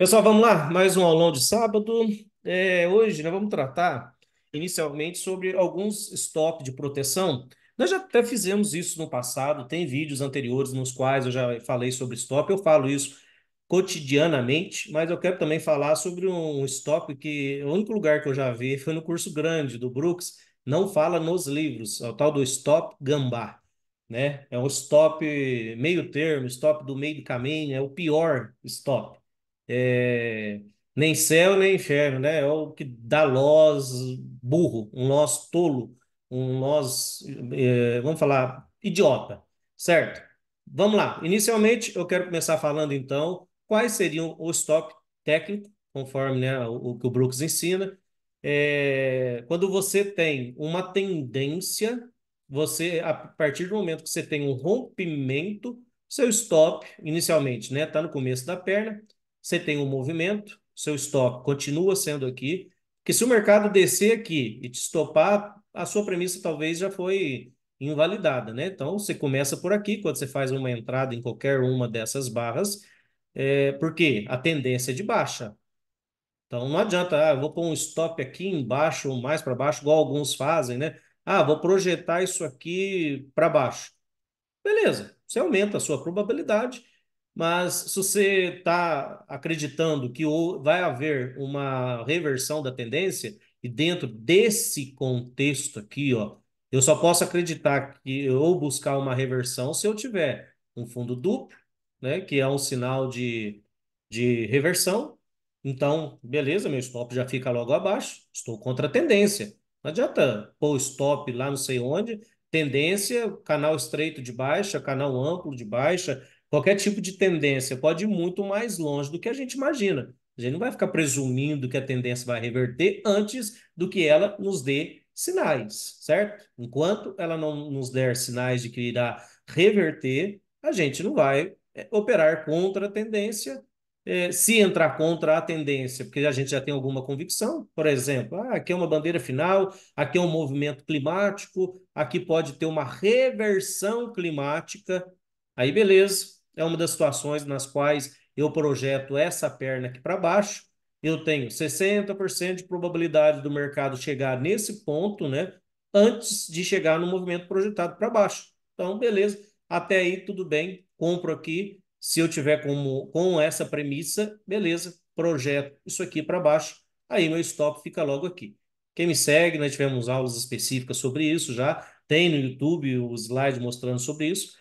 Pessoal, vamos lá, mais um aulão de sábado. É, hoje nós vamos tratar inicialmente sobre alguns stop de proteção. Nós já até fizemos isso no passado, tem vídeos anteriores nos quais eu já falei sobre stop, eu falo isso cotidianamente, mas eu quero também falar sobre um stop que o único lugar que eu já vi foi no curso grande do Brooks, não fala nos livros, é o tal do stop gambá, né? É um stop meio termo, stop do meio do caminho, é o pior stop é, nem céu nem inferno, né? É o que dá nós burro, um nós tolo, um nós, é, vamos falar, idiota, certo? Vamos lá. Inicialmente, eu quero começar falando, então, quais seriam o stop técnico, conforme né, o, o que o Brooks ensina. É, quando você tem uma tendência, você, a partir do momento que você tem um rompimento, seu stop, inicialmente, né, está no começo da perna, você tem um movimento, seu estoque continua sendo aqui, que se o mercado descer aqui e te estopar, a sua premissa talvez já foi invalidada, né? Então você começa por aqui quando você faz uma entrada em qualquer uma dessas barras, é, porque a tendência é de baixa. Então não adianta, ah, vou pôr um stop aqui embaixo ou mais para baixo, igual alguns fazem, né? Ah, vou projetar isso aqui para baixo. Beleza, você aumenta a sua probabilidade mas se você está acreditando que vai haver uma reversão da tendência, e dentro desse contexto aqui, ó, eu só posso acreditar que ou buscar uma reversão se eu tiver um fundo duplo, né, que é um sinal de, de reversão. Então, beleza, meu stop já fica logo abaixo, estou contra a tendência. Não adianta pôr stop lá não sei onde, tendência, canal estreito de baixa, canal amplo de baixa, qualquer tipo de tendência pode ir muito mais longe do que a gente imagina. A gente não vai ficar presumindo que a tendência vai reverter antes do que ela nos dê sinais, certo? Enquanto ela não nos der sinais de que irá reverter, a gente não vai eh, operar contra a tendência. É, se entrar contra a tendência, porque a gente já tem alguma convicção, por exemplo, ah, aqui é uma bandeira final, aqui é um movimento climático, aqui pode ter uma reversão climática, aí beleza, é uma das situações nas quais eu projeto essa perna aqui para baixo, eu tenho 60% de probabilidade do mercado chegar nesse ponto, né? Antes de chegar no movimento projetado para baixo. Então, beleza, até aí tudo bem, compro aqui. Se eu tiver como, com essa premissa, beleza, projeto isso aqui para baixo, aí meu stop fica logo aqui. Quem me segue, nós né, tivemos aulas específicas sobre isso já, tem no YouTube o slide mostrando sobre isso.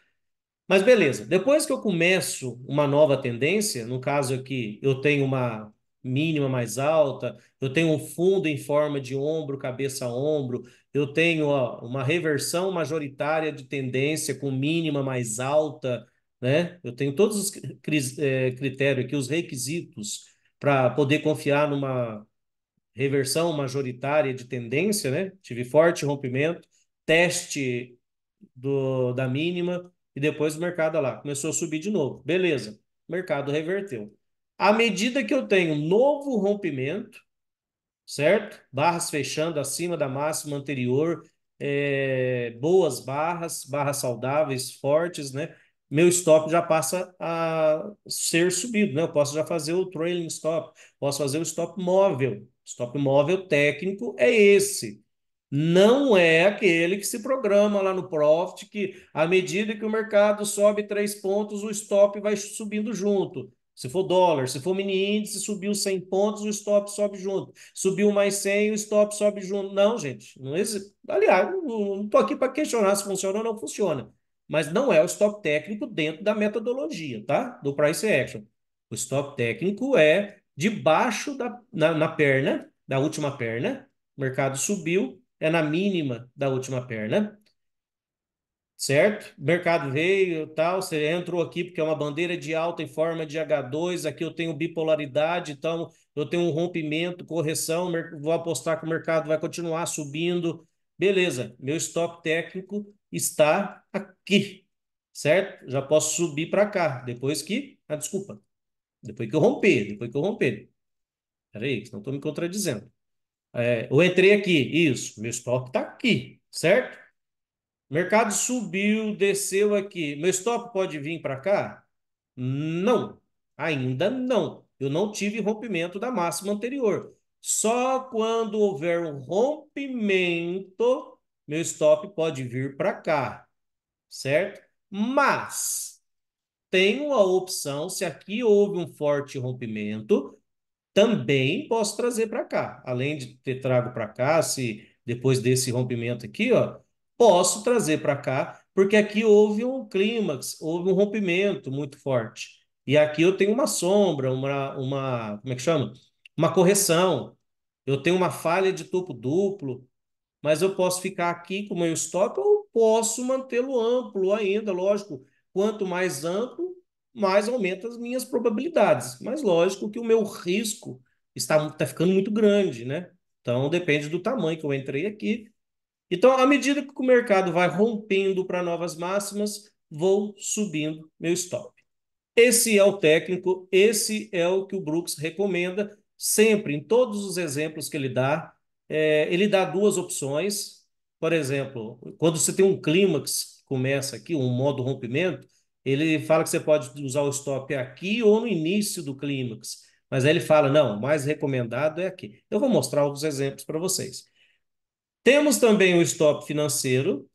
Mas beleza, depois que eu começo uma nova tendência, no caso aqui eu tenho uma mínima mais alta, eu tenho um fundo em forma de ombro, cabeça ombro, eu tenho ó, uma reversão majoritária de tendência com mínima mais alta, né? Eu tenho todos os eh, critérios aqui, os requisitos para poder confiar numa reversão majoritária de tendência, né? Tive forte rompimento, teste do, da mínima, e depois o mercado lá começou a subir de novo. Beleza, o mercado reverteu. À medida que eu tenho novo rompimento, certo? Barras fechando acima da máxima anterior, é, boas barras, barras saudáveis, fortes, né? Meu stop já passa a ser subido, né? Eu posso já fazer o trailing stop, posso fazer o stop móvel. Stop móvel técnico é esse não é aquele que se programa lá no Profit, que à medida que o mercado sobe três pontos, o stop vai subindo junto. Se for dólar, se for mini índice, subiu 100 pontos, o stop sobe junto. Subiu mais 100, o stop sobe junto. Não, gente. Não existe. Aliás, não estou aqui para questionar se funciona ou não funciona. Mas não é o stop técnico dentro da metodologia, tá? Do price action. O stop técnico é debaixo da na, na perna, da última perna. O mercado subiu, é na mínima da última perna. Certo? Mercado veio tal. Você entrou aqui porque é uma bandeira de alta em forma de H2. Aqui eu tenho bipolaridade, então eu tenho um rompimento, correção. Vou apostar que o mercado vai continuar subindo. Beleza, meu estoque técnico está aqui, certo? Já posso subir para cá, depois que... Ah, desculpa. Depois que eu romper, depois que eu romper. Peraí, senão estou me contradizendo. É, eu entrei aqui, isso, meu stop está aqui, certo? Mercado subiu, desceu aqui. Meu stop pode vir para cá? Não, ainda não. Eu não tive rompimento da máxima anterior. Só quando houver um rompimento, meu stop pode vir para cá, certo? Mas tenho a opção, se aqui houve um forte rompimento, também posso trazer para cá. Além de ter trago para cá, se depois desse rompimento aqui, ó, posso trazer para cá, porque aqui houve um clímax, houve um rompimento muito forte. E aqui eu tenho uma sombra, uma, uma como é que chama? Uma correção. Eu tenho uma falha de topo duplo, mas eu posso ficar aqui com o meu estoque ou posso mantê-lo amplo ainda, lógico. Quanto mais amplo, mais aumenta as minhas probabilidades. Mas lógico que o meu risco está, está ficando muito grande, né? Então depende do tamanho que eu entrei aqui. Então, à medida que o mercado vai rompendo para novas máximas, vou subindo meu stop. Esse é o técnico, esse é o que o Brooks recomenda sempre, em todos os exemplos que ele dá. É, ele dá duas opções. Por exemplo, quando você tem um clímax, começa aqui, um modo rompimento, ele fala que você pode usar o stop aqui ou no início do clímax, mas aí ele fala, não, o mais recomendado é aqui. Eu vou mostrar alguns exemplos para vocês. Temos também o stop financeiro,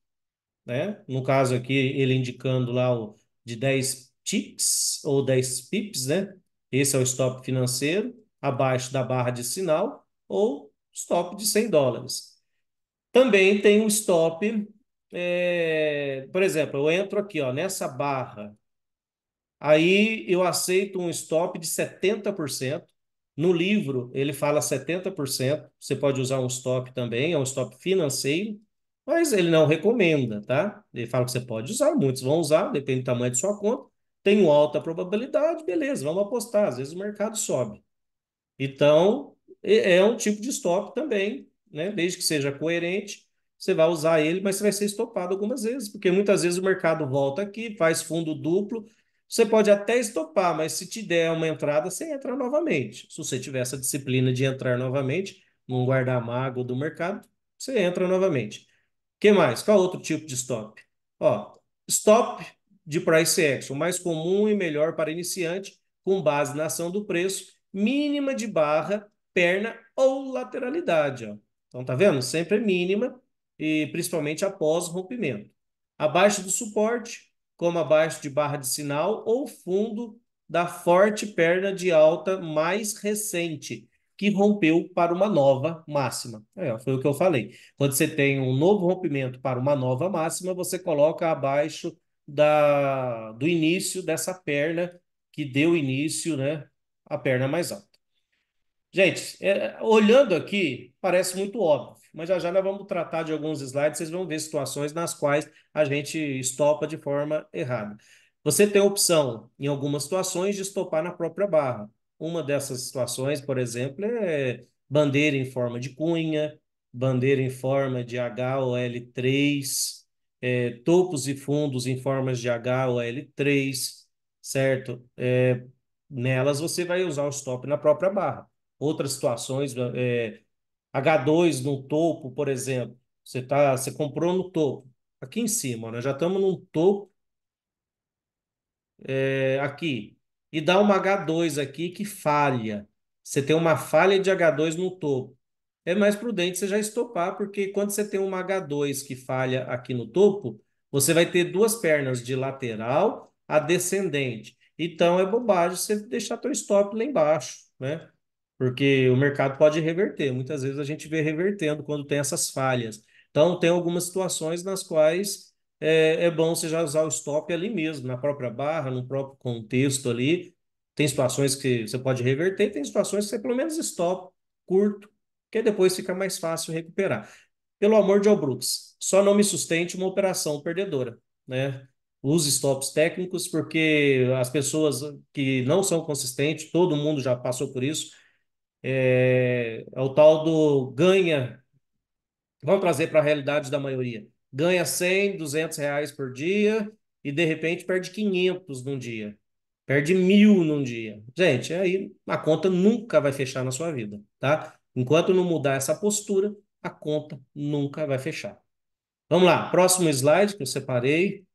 né? No caso aqui, ele indicando lá o de 10 ticks ou 10 pips, né? Esse é o stop financeiro, abaixo da barra de sinal, ou stop de 100 dólares. Também tem o stop é, por exemplo, eu entro aqui ó, nessa barra, aí eu aceito um stop de 70%. No livro, ele fala 70%. Você pode usar um stop também, é um stop financeiro, mas ele não recomenda, tá? Ele fala que você pode usar, muitos vão usar, depende do tamanho de sua conta. Tem alta probabilidade, beleza, vamos apostar. Às vezes o mercado sobe. Então, é, é um tipo de stop também, né? Desde que seja coerente você vai usar ele, mas você vai ser estopado algumas vezes, porque muitas vezes o mercado volta aqui, faz fundo duplo, você pode até estopar, mas se te der uma entrada, você entra novamente. Se você tiver essa disciplina de entrar novamente, não guardar mago do mercado, você entra novamente. que mais? Qual outro tipo de stop? Ó, stop de price action, mais comum e melhor para iniciante, com base na ação do preço, mínima de barra, perna ou lateralidade. Ó. Então, tá vendo? Sempre é mínima e principalmente após o rompimento. Abaixo do suporte, como abaixo de barra de sinal ou fundo da forte perna de alta mais recente, que rompeu para uma nova máxima. É, foi o que eu falei. Quando você tem um novo rompimento para uma nova máxima, você coloca abaixo da, do início dessa perna que deu início né, à perna mais alta. Gente, é, olhando aqui, parece muito óbvio mas já já nós vamos tratar de alguns slides, vocês vão ver situações nas quais a gente estopa de forma errada. Você tem a opção, em algumas situações, de estopar na própria barra. Uma dessas situações, por exemplo, é bandeira em forma de cunha, bandeira em forma de H l 3 é, topos e fundos em formas de H ou L 3 certo? É, nelas você vai usar o stop na própria barra. Outras situações, é, H2 no topo, por exemplo. Você, tá, você comprou no topo. Aqui em cima, né? já estamos no topo é, aqui. E dá uma H2 aqui que falha. Você tem uma falha de H2 no topo. É mais prudente você já estopar, porque quando você tem uma H2 que falha aqui no topo, você vai ter duas pernas de lateral a descendente. Então é bobagem você deixar seu stop lá embaixo, né? porque o mercado pode reverter. Muitas vezes a gente vê revertendo quando tem essas falhas. Então, tem algumas situações nas quais é, é bom você já usar o stop ali mesmo, na própria barra, no próprio contexto ali. Tem situações que você pode reverter, tem situações que você pelo menos stop curto, que depois fica mais fácil recuperar. Pelo amor de Brooks só não me sustente uma operação perdedora, né? Use stops técnicos, porque as pessoas que não são consistentes, todo mundo já passou por isso, é, é o tal do ganha. Vamos trazer para a realidade da maioria. Ganha 100, 200 reais por dia e de repente perde 500 num dia. Perde mil num dia. Gente, aí a conta nunca vai fechar na sua vida, tá? Enquanto não mudar essa postura, a conta nunca vai fechar. Vamos lá, próximo slide que eu separei.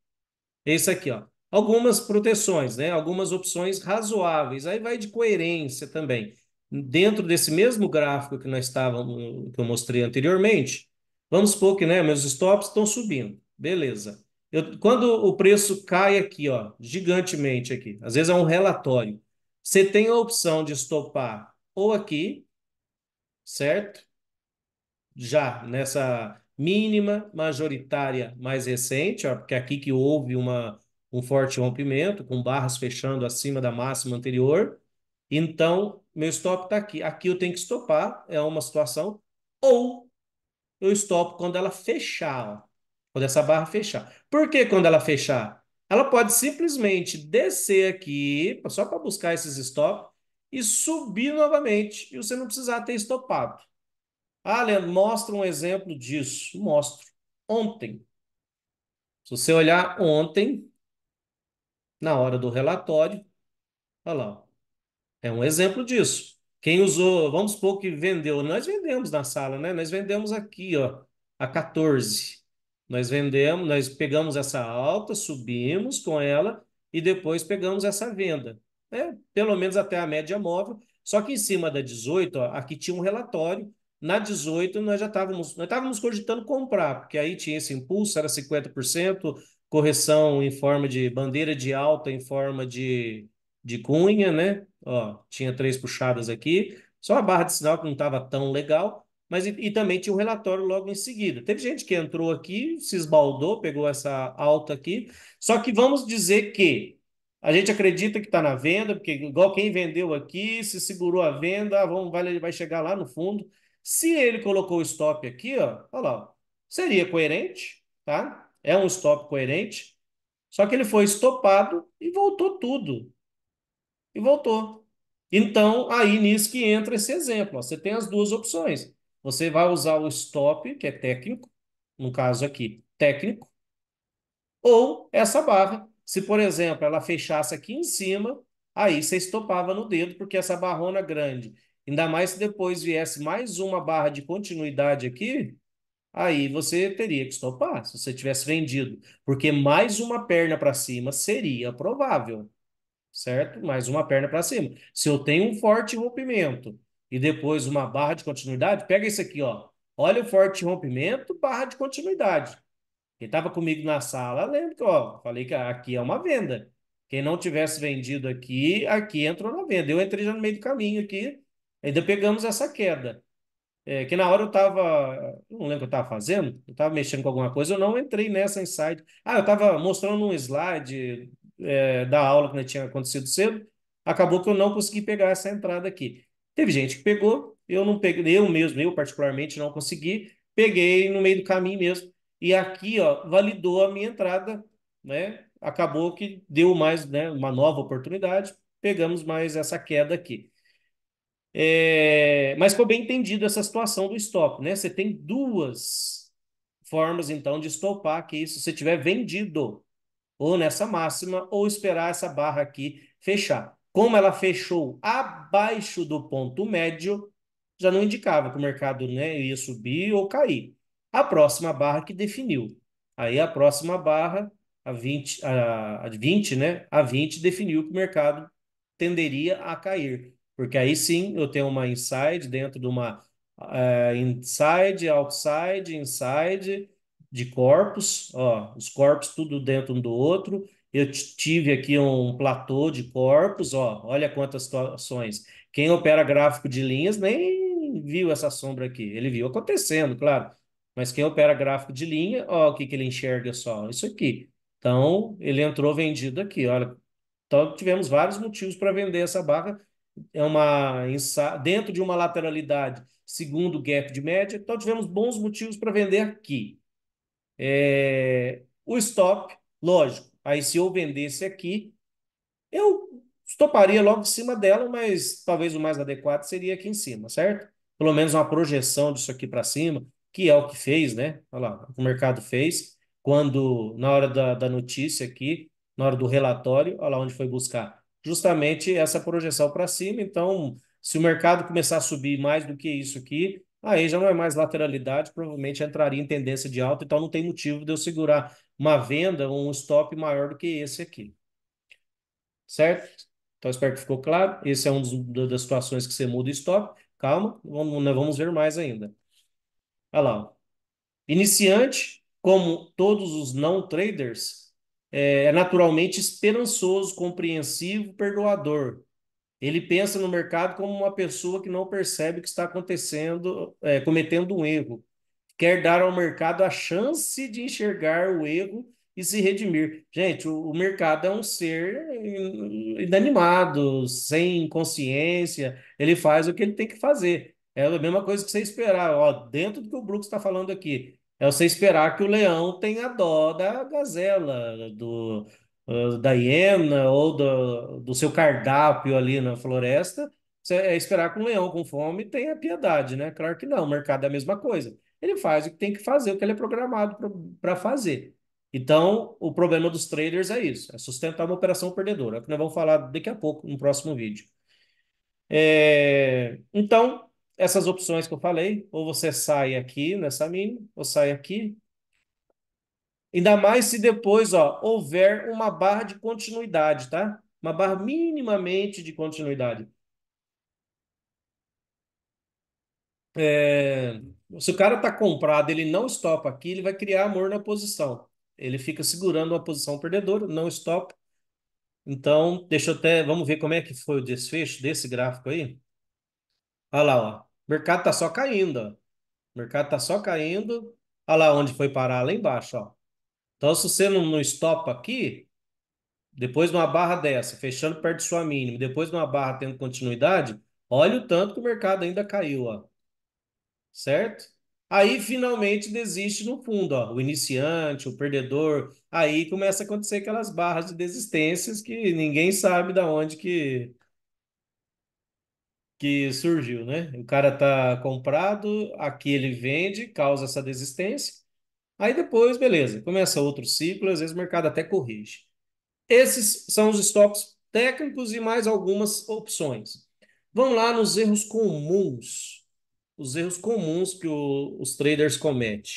Esse aqui, ó. Algumas proteções, né? Algumas opções razoáveis. Aí vai de coerência também dentro desse mesmo gráfico que nós estávamos, que eu mostrei anteriormente, vamos supor que né, meus stops estão subindo. Beleza. Eu, quando o preço cai aqui, ó, gigantemente aqui, às vezes é um relatório. Você tem a opção de estopar ou aqui, certo? Já nessa mínima majoritária mais recente, ó, porque é aqui que houve uma, um forte rompimento, com barras fechando acima da máxima anterior, então, meu stop está aqui. Aqui eu tenho que estopar, é uma situação. Ou eu estopo quando ela fechar, ó, quando essa barra fechar. Por que quando ela fechar? Ela pode simplesmente descer aqui, só para buscar esses stops, e subir novamente, e você não precisar ter estopado. Ah, Leandro, mostra um exemplo disso. Mostro. Ontem. Se você olhar ontem, na hora do relatório, olha lá, é um exemplo disso. Quem usou, vamos supor que vendeu, nós vendemos na sala, né? Nós vendemos aqui, ó, a 14. Nós vendemos, nós pegamos essa alta, subimos com ela e depois pegamos essa venda, né? Pelo menos até a média móvel. Só que em cima da 18, ó, aqui tinha um relatório. Na 18 nós já estávamos, nós estávamos cogitando comprar, porque aí tinha esse impulso, era 50%, correção em forma de bandeira de alta em forma de, de cunha, né? Ó, tinha três puxadas aqui, só a barra de sinal que não estava tão legal, mas e, e, também tinha um relatório logo em seguida. Teve gente que entrou aqui, se esbaldou, pegou essa alta aqui. Só que vamos dizer que a gente acredita que está na venda, porque igual quem vendeu aqui, se segurou a venda, ah, vamos, vai, vai chegar lá no fundo. Se ele colocou o stop aqui, ó, olha lá, seria coerente, tá? É um stop coerente. Só que ele foi estopado e voltou tudo e voltou. Então, aí nisso que entra esse exemplo. Ó. Você tem as duas opções. Você vai usar o stop, que é técnico, no caso aqui, técnico, ou essa barra. Se, por exemplo, ela fechasse aqui em cima, aí você estopava no dedo, porque essa barrona grande, ainda mais se depois viesse mais uma barra de continuidade aqui, aí você teria que estopar, se você tivesse vendido, porque mais uma perna para cima seria provável certo? Mais uma perna para cima. Se eu tenho um forte rompimento e depois uma barra de continuidade, pega isso aqui, ó. Olha o forte rompimento, barra de continuidade. Quem estava comigo na sala, lembra que ó, falei que aqui é uma venda. Quem não tivesse vendido aqui, aqui entrou na venda. Eu entrei já no meio do caminho aqui, ainda pegamos essa queda. É, que na hora eu estava, não lembro o que eu estava fazendo, eu estava mexendo com alguma coisa, eu não entrei nessa insight. Ah, eu estava mostrando um slide é, da aula que né, tinha acontecido cedo, acabou que eu não consegui pegar essa entrada aqui. Teve gente que pegou, eu não peguei, eu mesmo, eu particularmente não consegui, peguei no meio do caminho mesmo. E aqui, ó, validou a minha entrada, né? Acabou que deu mais, né, uma nova oportunidade, pegamos mais essa queda aqui. É, mas ficou bem entendido essa situação do stop, né? Você tem duas formas, então, de estopar que isso, se você tiver vendido, ou nessa máxima, ou esperar essa barra aqui fechar. Como ela fechou abaixo do ponto médio, já não indicava que o mercado né, ia subir ou cair. A próxima barra que definiu. Aí a próxima barra, a 20, a, a 20, né? A 20 definiu que o mercado tenderia a cair. Porque aí sim eu tenho uma inside dentro de uma uh, inside, outside, inside de corpos, ó, os corpos tudo dentro um do outro. Eu tive aqui um platô de corpos, ó, olha quantas situações. Quem opera gráfico de linhas nem viu essa sombra aqui. Ele viu acontecendo, claro. Mas quem opera gráfico de linha, ó, o que, que ele enxerga só? Isso aqui. Então, ele entrou vendido aqui, olha. Então, tivemos vários motivos para vender essa barra. É uma dentro de uma lateralidade, segundo o gap de média. Então, tivemos bons motivos para vender aqui. É, o stop, lógico, aí se eu vendesse aqui, eu estoparia logo em cima dela, mas talvez o mais adequado seria aqui em cima, certo? Pelo menos uma projeção disso aqui para cima, que é o que fez, né? Olha lá, o mercado fez, quando, na hora da, da notícia aqui, na hora do relatório, olha lá onde foi buscar. Justamente essa projeção para cima, então, se o mercado começar a subir mais do que isso aqui, Aí já não é mais lateralidade, provavelmente entraria em tendência de alta, então não tem motivo de eu segurar uma venda ou um stop maior do que esse aqui. Certo? Então espero que ficou claro. Esse é um dos, das situações que você muda o stop. Calma, vamos, né, vamos ver mais ainda. Olha lá. Iniciante, como todos os não traders, é, é naturalmente esperançoso, compreensivo, perdoador. Ele pensa no mercado como uma pessoa que não percebe que está acontecendo, é, cometendo um erro. Quer dar ao mercado a chance de enxergar o erro e se redimir. Gente, o, o mercado é um ser inanimado, sem consciência, ele faz o que ele tem que fazer. É a mesma coisa que você esperar, ó, dentro do que o Brooks está falando aqui, é você esperar que o leão tenha dó da gazela, do, ah, da hiena ou do, do seu cardápio ali na floresta, é esperar que um leão com fome tenha piedade, né? Claro que não, o mercado é a mesma coisa. Ele faz o que tem que fazer, o que ele é programado para fazer. Então, o problema dos traders é isso, é sustentar uma operação perdedora, é o que nós vamos falar daqui a pouco, no próximo vídeo. É... Então, essas opções que eu falei, ou você sai aqui nessa mini, ou sai aqui, Ainda mais se depois ó, houver uma barra de continuidade, tá? Uma barra minimamente de continuidade. É, se o cara está comprado, ele não stopa aqui, ele vai criar amor na posição. Ele fica segurando uma posição perdedora, não stop Então, deixa eu até. Vamos ver como é que foi o desfecho desse gráfico aí. Olha lá, ó. O mercado está só caindo. Ó. O mercado está só caindo. Olha lá onde foi parar, lá embaixo, ó. Então, se você não, não estopa aqui, depois de uma barra dessa, fechando perto de sua mínima, depois de uma barra tendo continuidade, olha o tanto que o mercado ainda caiu, ó. Certo? Aí finalmente desiste no fundo, ó, o iniciante, o perdedor. Aí começa a acontecer aquelas barras de desistências que ninguém sabe de onde que que surgiu, né? O cara tá comprado, aqui ele vende, causa essa desistência. Aí depois, beleza, começa outro ciclo, às vezes o mercado até corrige. Esses são os stops técnicos e mais algumas opções. Vamos lá nos erros comuns. Os erros comuns que o, os traders cometem.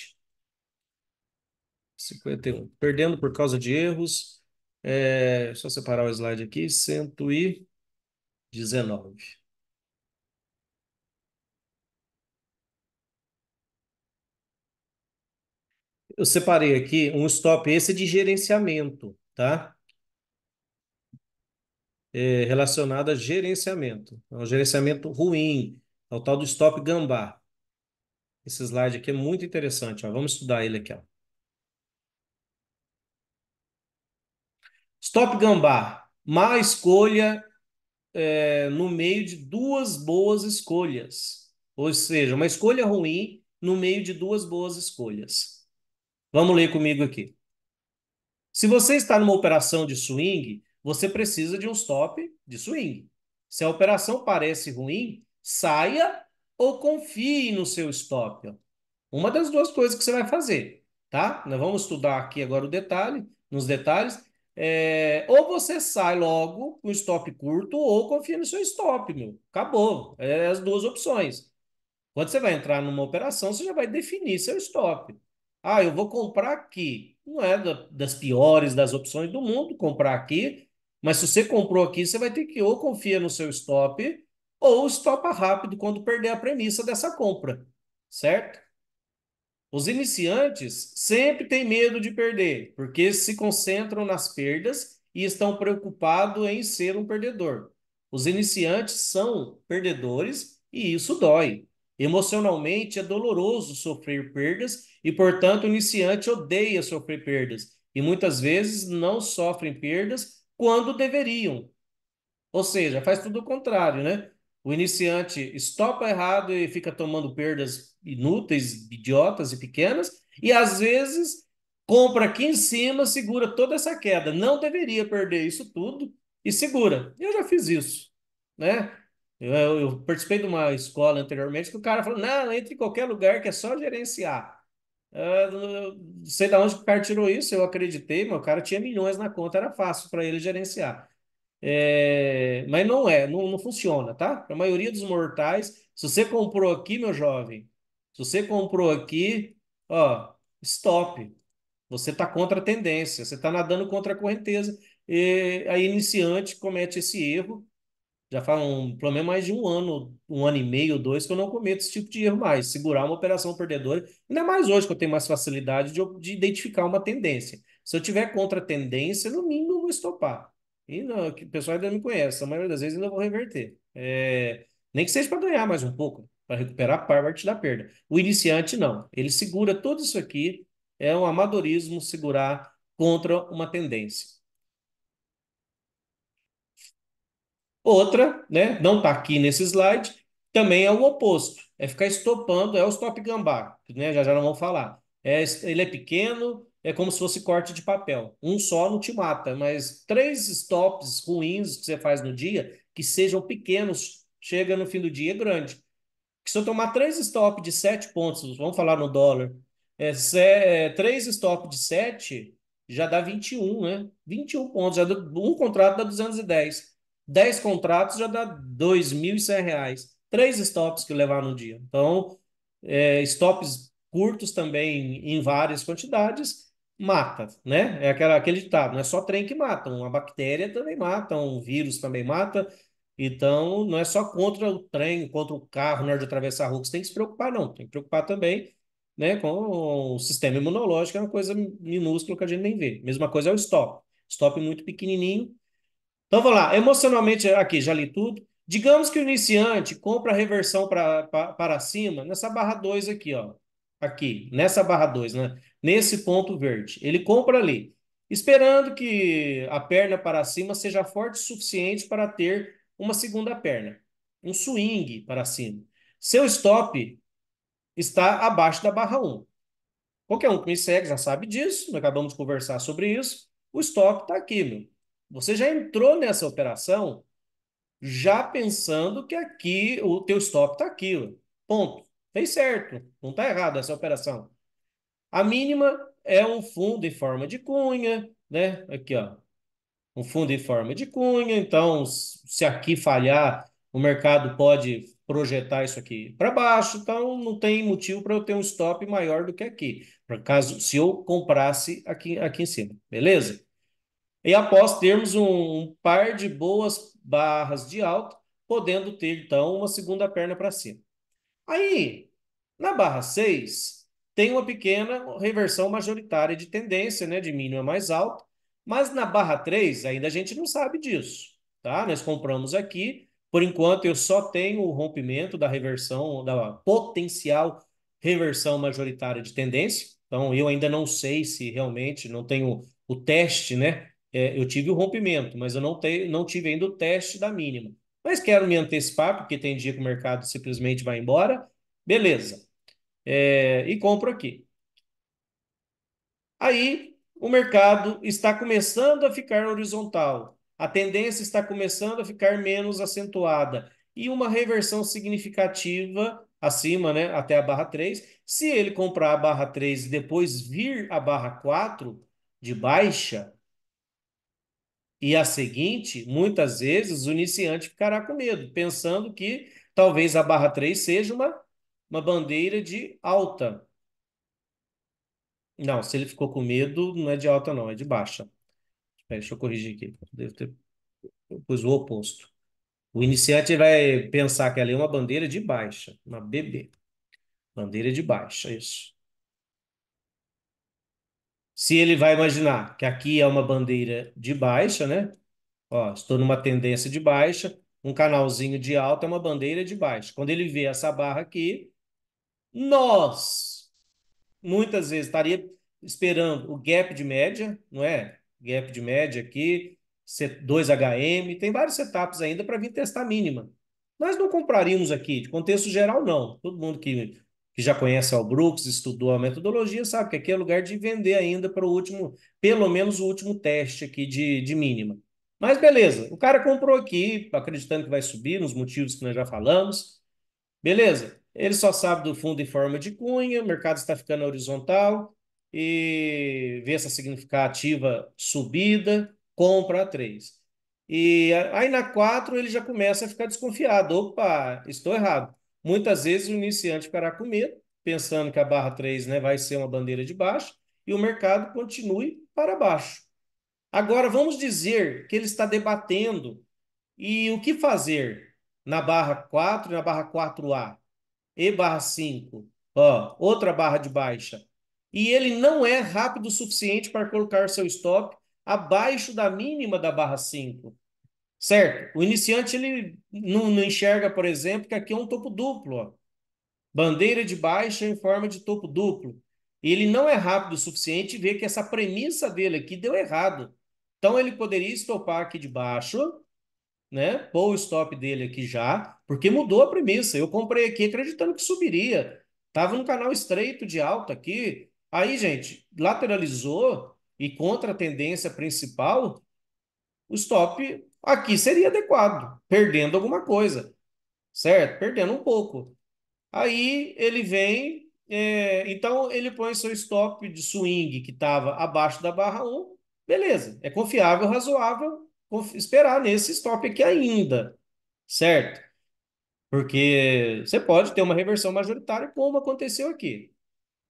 51. Perdendo por causa de erros. É, só separar o slide aqui. 119. Eu separei aqui um stop esse de gerenciamento, tá? É, relacionado a gerenciamento. É um gerenciamento ruim, é o tal do stop gambá. Esse slide aqui é muito interessante, ó. vamos estudar ele aqui. Ó. Stop gambá, má escolha é, no meio de duas boas escolhas. Ou seja, uma escolha ruim no meio de duas boas escolhas. Vamos ler comigo aqui. Se você está numa operação de swing, você precisa de um stop de swing. Se a operação parece ruim, saia ou confie no seu stop. Uma das duas coisas que você vai fazer, tá? Nós vamos estudar aqui agora o detalhe, nos detalhes. É, ou você sai logo com stop curto ou confia no seu stop, meu. Acabou. É as duas opções. Quando você vai entrar numa operação, você já vai definir seu stop. Ah, eu vou comprar aqui. Não é das piores das opções do mundo comprar aqui, mas se você comprou aqui, você vai ter que ou confia no seu stop ou stopa rápido quando perder a premissa dessa compra, certo? Os iniciantes sempre têm medo de perder, porque se concentram nas perdas e estão preocupados em ser um perdedor. Os iniciantes são perdedores e isso dói. Emocionalmente é doloroso sofrer perdas e, portanto, o iniciante odeia sofrer perdas e muitas vezes não sofrem perdas quando deveriam. Ou seja, faz tudo o contrário, né? O iniciante estopa errado e fica tomando perdas inúteis, idiotas e pequenas, e às vezes compra aqui em cima, segura toda essa queda. Não deveria perder isso tudo e segura. Eu já fiz isso, né? Eu, eu, participei de uma escola anteriormente que o cara falou: não, entre em qualquer lugar que é só gerenciar. Ah, não sei de onde o cara tirou isso, eu acreditei, mas o cara tinha milhões na conta, era fácil para ele gerenciar. É, mas não é, não, não funciona, tá? a maioria dos mortais, se você comprou aqui, meu jovem, se você comprou aqui, ó, stop. Você está contra a tendência, você está nadando contra a correnteza. E a iniciante comete esse erro já faz um, pelo menos mais de um ano, um ano e meio, dois, que eu não cometo esse tipo de erro mais. Segurar uma operação perdedora, ainda mais hoje que eu tenho mais facilidade de, de identificar uma tendência. Se eu tiver contra a tendência, no mínimo eu vou estopar. E não, é o pessoal ainda me conhece, a maioria das vezes ainda vou reverter. É, nem que seja para ganhar mais um pouco, para recuperar parte da perda. O iniciante não, ele segura tudo isso aqui, é um amadorismo segurar contra uma tendência. Outra, né, não está aqui nesse slide, também é o oposto. É ficar estopando, é o stop gambá, né? Já já não vamos falar. É, ele é pequeno, é como se fosse corte de papel. Um só não te mata, mas três stops ruins que você faz no dia, que sejam pequenos, chega no fim do dia é grande. Que se eu tomar três stops de sete pontos, vamos falar no dólar, é, se, é, é três stops de sete já dá 21, né? 21 pontos, já dá, um contrato dá 210. 10 contratos já dá R$ 2.100. Três stops que levar no dia. Então, é, stops curtos também em várias quantidades mata, né? É aquela, aquele ditado, não é só trem que mata, uma bactéria também mata, um vírus também mata. Então, não é só contra o trem, contra o carro na hora de atravessar a rua que você tem que se preocupar, não. Tem que preocupar também né, com o sistema imunológico, é uma coisa minúscula que a gente nem vê. Mesma coisa é o stop. Stop muito pequenininho, então vamos lá, emocionalmente, aqui já li tudo. Digamos que o iniciante compra a reversão para cima nessa barra 2 aqui, ó. Aqui, nessa barra 2, né? Nesse ponto verde. Ele compra ali, esperando que a perna para cima seja forte o suficiente para ter uma segunda perna, um swing para cima. Seu stop está abaixo da barra 1. Qualquer um que me segue já sabe disso, nós acabamos de conversar sobre isso. O stop está aqui, meu. Você já entrou nessa operação já pensando que aqui o teu estoque está aqui. Ponto. Fez certo. Não está errado essa operação. A mínima é um fundo em forma de cunha, né? Aqui, ó. Um fundo em forma de cunha. Então, se aqui falhar, o mercado pode projetar isso aqui para baixo. Então, não tem motivo para eu ter um stop maior do que aqui. Por caso, se eu comprasse aqui, aqui em cima. Beleza? E após termos um, um par de boas barras de alta, podendo ter então uma segunda perna para cima. Aí, na barra 6, tem uma pequena reversão majoritária de tendência, né, de mínimo é mais alto, mas na barra 3 ainda a gente não sabe disso, tá? Nós compramos aqui, por enquanto eu só tenho o rompimento da reversão da potencial reversão majoritária de tendência. Então eu ainda não sei se realmente não tenho o teste, né, é, eu tive o rompimento, mas eu não, te, não tive ainda o teste da mínima. Mas quero me antecipar, porque tem dia que o mercado simplesmente vai embora. Beleza. É, e compro aqui. Aí o mercado está começando a ficar horizontal. A tendência está começando a ficar menos acentuada. E uma reversão significativa acima, né, até a barra 3. Se ele comprar a barra 3 e depois vir a barra 4 de baixa, e a seguinte, muitas vezes, o iniciante ficará com medo, pensando que talvez a barra 3 seja uma, uma bandeira de alta. Não, se ele ficou com medo, não é de alta, não, é de baixa. Deixa eu corrigir aqui. Deve ter... pus o oposto. O iniciante vai pensar que ali é uma bandeira de baixa, uma BB. Bandeira de baixa, isso. Se ele vai imaginar que aqui é uma bandeira de baixa, né? Ó, estou numa tendência de baixa, um canalzinho de alta é uma bandeira de baixa. Quando ele vê essa barra aqui, nós muitas vezes estaria esperando o gap de média, não é? Gap de média aqui, 2HM, tem vários setups ainda para vir testar a mínima. Nós não compraríamos aqui, de contexto geral, não. Todo mundo que que já conhece Al Brooks, estudou a metodologia, sabe que aqui é lugar de vender ainda para o último, pelo menos o último teste aqui de, de mínima. Mas beleza, o cara comprou aqui, acreditando que vai subir, nos motivos que nós já falamos. Beleza, ele só sabe do fundo em forma de cunha, o mercado está ficando horizontal e vê essa significativa subida, compra a 3. E aí na 4 ele já começa a ficar desconfiado. Opa, estou errado. Muitas vezes o iniciante ficará com medo, pensando que a barra 3 né, vai ser uma bandeira de baixo e o mercado continue para baixo. Agora, vamos dizer que ele está debatendo e o que fazer na barra 4 e na barra 4A e barra 5, ó, outra barra de baixa. E ele não é rápido o suficiente para colocar seu stop abaixo da mínima da barra 5. Certo? O iniciante ele não, não enxerga, por exemplo, que aqui é um topo duplo. Ó. Bandeira de baixo em forma de topo duplo. Ele não é rápido o suficiente ver que essa premissa dele aqui deu errado. Então ele poderia estopar aqui de baixo, né? Pôr o stop dele aqui já, porque mudou a premissa. Eu comprei aqui acreditando que subiria. Tava no canal estreito de alta aqui. Aí, gente, lateralizou e contra a tendência principal, o stop Aqui seria adequado, perdendo alguma coisa, certo? Perdendo um pouco. Aí ele vem, é, então ele põe seu stop de swing que estava abaixo da barra 1, beleza, é confiável, razoável esperar nesse stop aqui ainda, certo? Porque você pode ter uma reversão majoritária, como aconteceu aqui.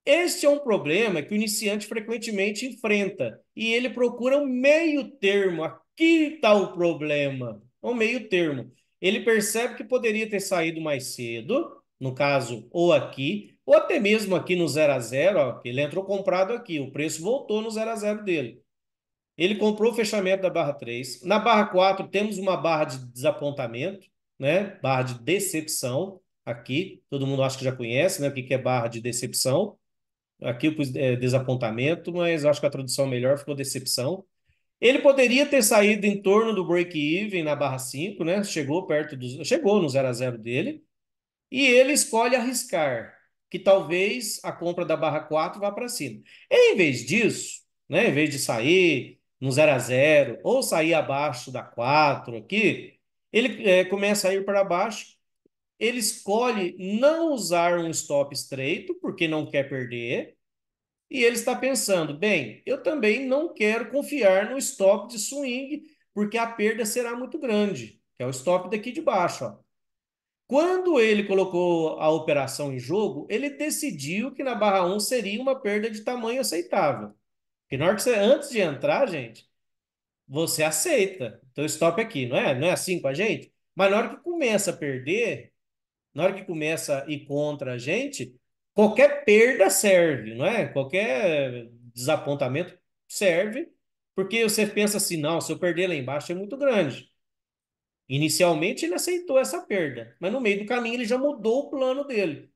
Este é um problema que o iniciante frequentemente enfrenta e ele procura um meio termo que está o problema? É meio termo. Ele percebe que poderia ter saído mais cedo, no caso, ou aqui, ou até mesmo aqui no 0 a 0 ele entrou comprado aqui, o preço voltou no 0 a 0 dele. Ele comprou o fechamento da barra 3. Na barra 4, temos uma barra de desapontamento, né? barra de decepção aqui. Todo mundo acha que já conhece né? o que é barra de decepção. Aqui eu pus é, desapontamento, mas acho que a tradução melhor ficou decepção. Ele poderia ter saído em torno do break-even na barra 5, né? Chegou perto do. Chegou no 0 a 0 dele. E ele escolhe arriscar, que talvez a compra da barra 4 vá para cima. em vez disso, né? Em vez de sair no 0 a 0 ou sair abaixo da 4 aqui, ele é, começa a ir para baixo. Ele escolhe não usar um stop estreito, porque não quer perder. E ele está pensando, bem, eu também não quero confiar no stop de swing, porque a perda será muito grande, que é o stop daqui de baixo. Ó. Quando ele colocou a operação em jogo, ele decidiu que na barra 1 seria uma perda de tamanho aceitável. Porque na hora que você, antes de entrar, gente, você aceita. Então, stop é aqui, não é? Não é assim com a gente? Mas na hora que começa a perder, na hora que começa a ir contra a gente, qualquer perda serve, não é? Qualquer desapontamento serve, porque você pensa assim, não, se eu perder lá embaixo é muito grande. Inicialmente ele aceitou essa perda, mas no meio do caminho ele já mudou o plano dele.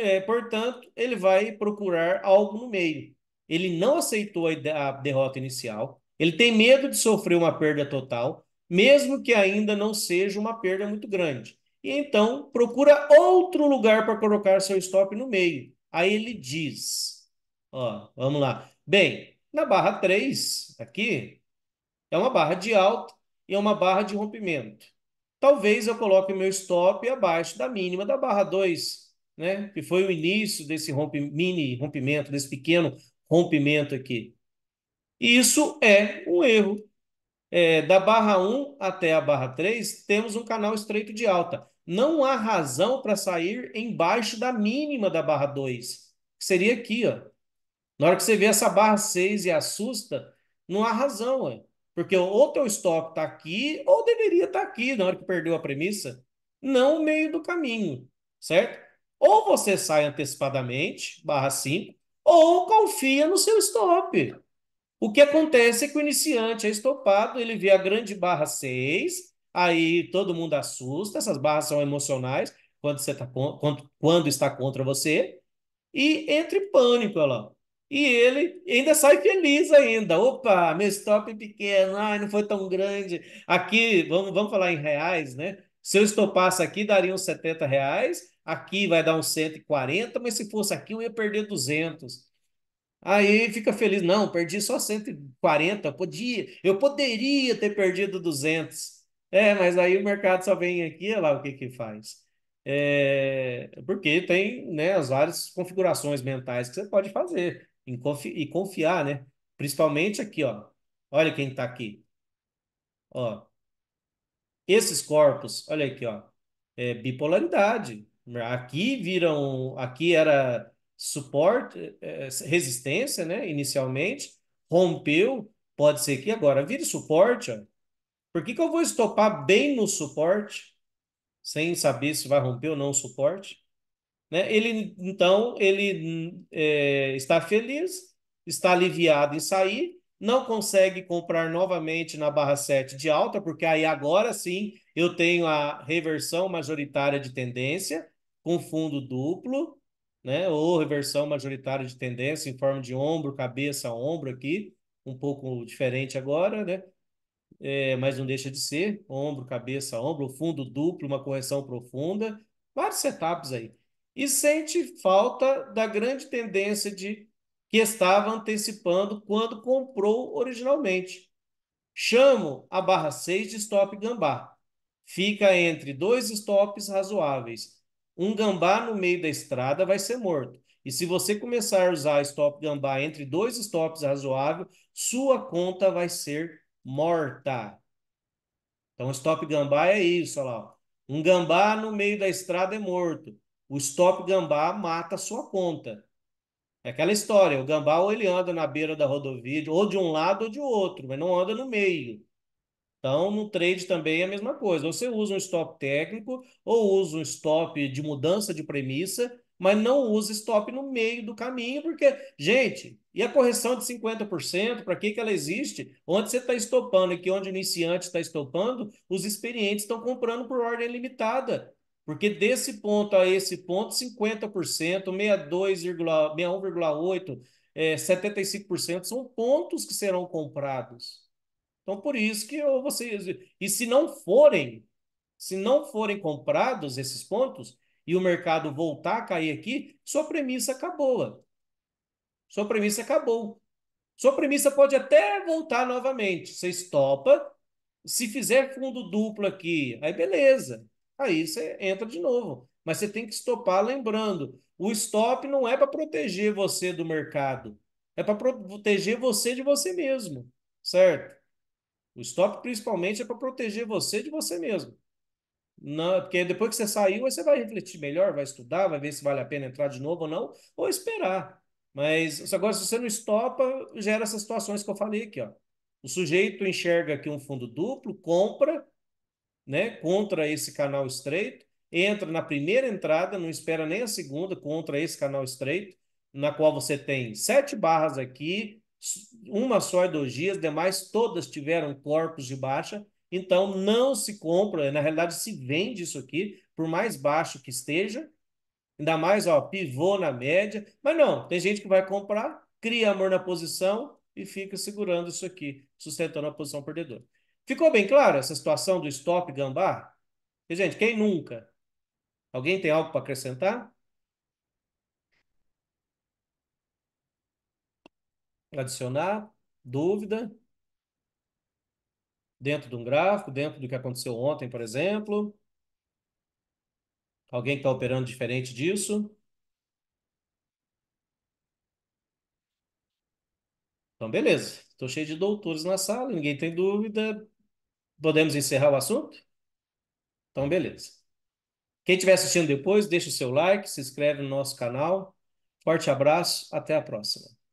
É, portanto, ele vai procurar algo no meio. Ele não aceitou a derrota inicial, ele tem medo de sofrer uma perda total, mesmo que ainda não seja uma perda muito grande. E então procura outro lugar para colocar seu stop no meio. Aí ele diz, ó, vamos lá. Bem, na barra 3, aqui, é uma barra de alta e é uma barra de rompimento. Talvez eu coloque meu stop abaixo da mínima da barra 2, né? Que foi o início desse romp, mini rompimento, desse pequeno rompimento aqui. Isso é um erro. É, da barra 1 até a barra 3, temos um canal estreito de alta não há razão para sair embaixo da mínima da barra 2, que seria aqui, ó. Na hora que você vê essa barra 6 e assusta, não há razão, ó. Porque ou teu estoque está aqui, ou deveria estar tá aqui na hora que perdeu a premissa. Não o meio do caminho, certo? Ou você sai antecipadamente, barra 5, ou confia no seu stop. O que acontece é que o iniciante é estopado, ele vê a grande barra 6, aí todo mundo assusta, essas barras são emocionais quando, você tá, quando, quando está contra você, e entra em pânico, olha lá. E ele ainda sai feliz ainda. Opa, meu stop pequeno, ai, não foi tão grande. Aqui, vamos, vamos falar em reais, né? Se eu estopasse aqui, daria uns 70 reais, aqui vai dar uns 140, mas se fosse aqui, eu ia perder 200. Aí fica feliz, não, perdi só 140, eu podia, eu poderia ter perdido 200. É, mas aí o mercado só vem aqui, olha lá o que que faz. É, porque tem, né, as várias configurações mentais que você pode fazer confi e confiar, né? Principalmente aqui, ó. Olha quem está aqui. Ó. Esses corpos, olha aqui, ó. É bipolaridade. Aqui viram, aqui era suporte, é, resistência, né, inicialmente, rompeu, pode ser que agora vire suporte, ó. Por que, que eu vou estopar bem no suporte, sem saber se vai romper ou não o suporte? Né? Ele, então, ele é, está feliz, está aliviado em sair, não consegue comprar novamente na barra 7 de alta, porque aí agora sim eu tenho a reversão majoritária de tendência com fundo duplo, né? Ou reversão majoritária de tendência em forma de ombro, cabeça, ombro aqui, um pouco diferente agora, né? é, mas não deixa de ser, ombro, cabeça, ombro, fundo duplo, uma correção profunda, vários setups aí. E sente falta da grande tendência de que estava antecipando quando comprou originalmente. Chamo a barra 6 de stop gambá. Fica entre dois stops razoáveis. Um gambá no meio da estrada vai ser morto. E se você começar a usar stop gambá entre dois stops razoáveis, sua conta vai ser morta. Então, stop gambá é isso, olha lá. Um gambá no meio da estrada é morto. O stop gambá mata a sua ponta. É aquela história, o gambá ou ele anda na beira da rodovia, ou de um lado ou de outro, mas não anda no meio. Então, no trade também é a mesma coisa. Você usa um stop técnico ou usa um stop de mudança de premissa, mas não usa stop no meio do caminho, porque, gente, e a correção de 50%, para que, que ela existe? Onde você está estopando aqui, onde o iniciante está estopando, os experientes estão comprando por ordem limitada. Porque desse ponto a esse ponto, 50%, 61,8%, é, 75% são pontos que serão comprados. Então, por isso que eu, vocês. E se não forem, se não forem comprados esses pontos, e o mercado voltar a cair aqui, sua premissa acabou. Sua premissa acabou. Sua premissa pode até voltar novamente. Você estopa. Se fizer fundo duplo aqui, aí beleza. Aí você entra de novo. Mas você tem que estopar lembrando. O stop não é para proteger você do mercado. É para proteger você de você mesmo. Certo? O stop principalmente é para proteger você de você mesmo. Não, é porque depois que você saiu, você vai refletir melhor, vai estudar, vai ver se vale a pena entrar de novo ou não, ou esperar. Mas agora, se você não estopa, gera essas situações que eu falei aqui. Ó. O sujeito enxerga aqui um fundo duplo, compra, né, contra esse canal estreito, entra na primeira entrada, não espera nem a segunda, contra esse canal estreito, na qual você tem sete barras aqui, uma só é dois dias, demais todas tiveram corpos de baixa, então não se compra, na realidade se vende isso aqui, por mais baixo que esteja, Ainda mais, ó, pivô na média. Mas não, tem gente que vai comprar, cria amor na posição e fica segurando isso aqui, sustentando a posição perdedora. Ficou bem claro essa situação do stop gambá? E, gente, quem nunca? Alguém tem algo para acrescentar? Adicionar? Dúvida? Dentro de um gráfico, dentro do que aconteceu ontem, por exemplo? Alguém está operando diferente disso? Então, beleza. Estou cheio de doutores na sala, ninguém tem dúvida. Podemos encerrar o assunto? Então, beleza. Quem estiver assistindo depois, deixa o seu like, se inscreve no nosso canal. Forte abraço, até a próxima.